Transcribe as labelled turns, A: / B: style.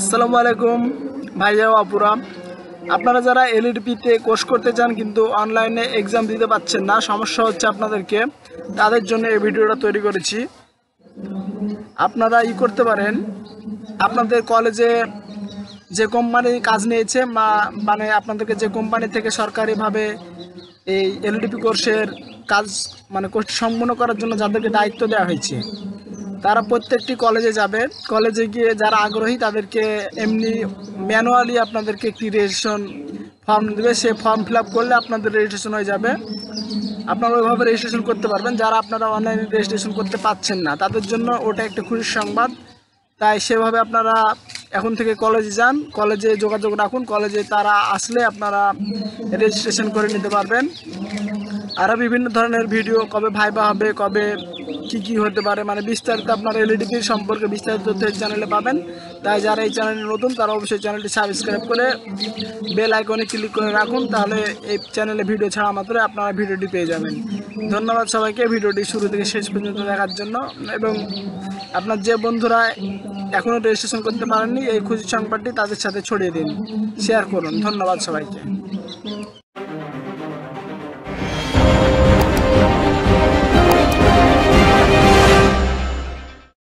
A: আসসালামু আলাইকুম ভাইয়া আপুরা আপনারা যারা এলইডিপিতে e কোর্স করতে চান কিন্তু অনলাইনে এক্সাম দিতে পাচ্ছেন না সমস্যা হচ্ছে আপনাদেরকে তাদের জন্য এই ভিডিওটা তৈরি করেছি আপনারা ই করতে পারেন আপনাদের কলেজে যে কোম্পানি কাজ নিয়েছে মানে আপনাদেরকে যে কোম্পানি থেকে সরকারিভাবে এই e এলইডিপি কোর্সের কাজ মানে কোর্স সম্পূর্ণ করার জন্য যাদেরকে দায়িত্ব দেওয়া হয়েছে তারা প্রত্যেকটি কলেজে যাবে কলেজে গিয়ে যারা আগ্রহী তাদেরকে এমনি ম্যানুয়ালি আপনাদেরকে একটি রেজিস্ট্রেশন ফর্ম দেবে সে ফর্ম ফিল করলে আপনাদের রেজিস্ট্রেশন হয়ে যাবে আপনারা ওইভাবে রেজিস্ট্রেশন করতে পারবেন যারা আপনারা অনলাইনে রেজিস্ট্রেশন করতে পাচ্ছেন না তাদের জন্য ওটা একটা খুশির সংবাদ তাই সেভাবে আপনারা এখন থেকে কলেজে যান কলেজে যোগাযোগ রাখুন কলেজে তারা আসলে আপনারা রেজিস্ট্রেশন করে নিতে পারবেন আরও বিভিন্ন ধরনের ভিডিও কবে ভাইবা হবে কবে কি কি হতে পারে মানে বিস্তারিত আপনার এলইডিপি সম্পর্কে বিস্তারিত তথ্য এই চ্যানেলে পাবেন তাই যারা এই চ্যানেলে নতুন তারা অবশ্যই চ্যানেলটি সাবস্ক্রাইব করে বেল আইকনে ক্লিক করে রাখুন তাহলে এই চ্যানেলে ভিডিও ছাড়া মাত্র আপনারা ভিডিওটি পেয়ে যাবেন ধন্যবাদ সবাইকে ভিডিওটি শুরু থেকে শেষ পর্যন্ত দেখার জন্য এবং আপনার যে বন্ধুরা এখনও রেজিস্ট্রেশন করতে পারেননি এই খুশি সংবাদটি তাদের সাথে ছড়িয়ে দিন শেয়ার করুন ধন্যবাদ সবাইকে